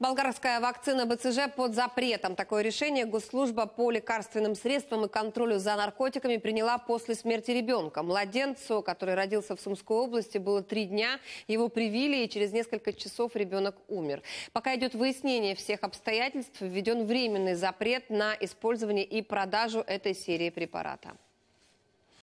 Болгарская вакцина БЦЖ под запретом. Такое решение Госслужба по лекарственным средствам и контролю за наркотиками приняла после смерти ребенка. Младенцу, который родился в Сумской области, было три дня. Его привили, и через несколько часов ребенок умер. Пока идет выяснение всех обстоятельств, введен временный запрет на использование и продажу этой серии препарата.